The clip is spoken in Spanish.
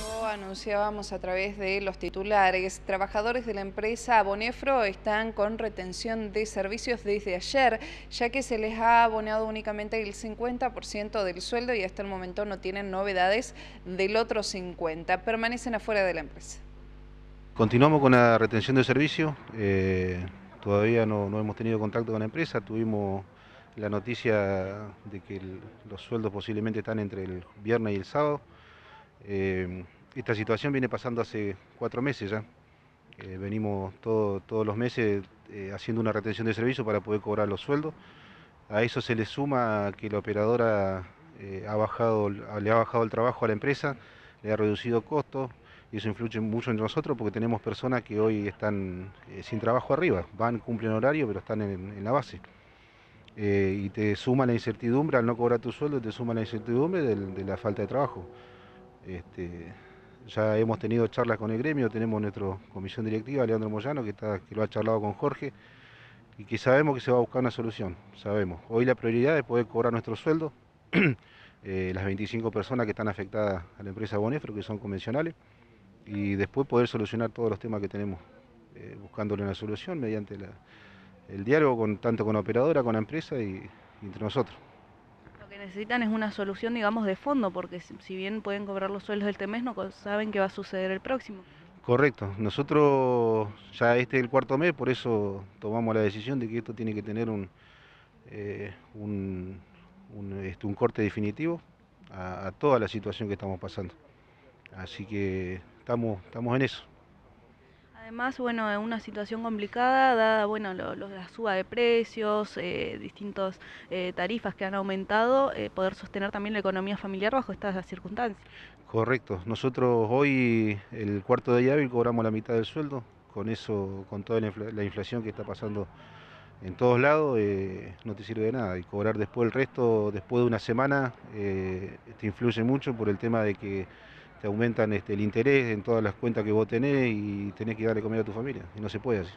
Lo anunciábamos a través de los titulares. Trabajadores de la empresa Bonefro están con retención de servicios desde ayer, ya que se les ha abonado únicamente el 50% del sueldo y hasta el momento no tienen novedades del otro 50%. Permanecen afuera de la empresa. Continuamos con la retención de servicios. Eh, todavía no, hemos tenido contacto con la empresa. Tuvimos la noticia de que los sueldos posiblemente están entre el viernes y el sábado. Em, esta situación viene pasando hace cuatro meses ya. Eh, venimos todos los meses eh, haciendo una retención de servicio para poder cobrar los sueldos. A eso se le suma que la operadora eh, ha bajado, le ha bajado el trabajo a la empresa, le ha reducido costos y eso influye mucho en nosotros porque tenemos personas que hoy están sin trabajo arriba, van, cumplen horario, pero están en, la base. y te suma la incertidumbre al no cobrar tu sueldo, te suma la incertidumbre de la falta de trabajo. Este, ya hemos tenido charlas con el gremio, tenemos nuestra comisión directiva, Leandro Moyano, que, lo ha charlado con Jorge, y que sabemos que se va a buscar una solución, sabemos. Hoy la prioridad es poder cobrar nuestro sueldo, eh, las 25 personas que están afectadas a la empresa Bonefro, que son convencionales, y después poder solucionar todos los temas que tenemos, eh, buscándole una solución mediante el diálogo tanto con la operadora, con la empresa y entre nosotros necesitan es una solución, digamos, de fondo, porque si bien pueden cobrar los sueldos del este mes, no saben qué va a suceder el próximo. Correcto, nosotros ya este es el cuarto mes, por eso tomamos la decisión de que esto tiene que tener un, eh, este, un, corte definitivo a, a toda la situación que estamos pasando. Así que estamos, estamos en eso. Además, bueno, es una situación complicada, dada bueno, la suba de precios, eh, distintas eh, tarifas que han aumentado, eh, poder sostener también la economía familiar bajo estas circunstancias. Correcto. Nosotros hoy, el cuarto de llave cobramos la mitad del sueldo. Con eso, con toda la inflación que está pasando en todos lados, no te sirve de nada. Y cobrar después el resto, después de una semana, te influye mucho por el tema de que te aumentan este, el interés en todas las cuentas que vos tenés y tenés que darle comida a tu familia. Y no se puede así.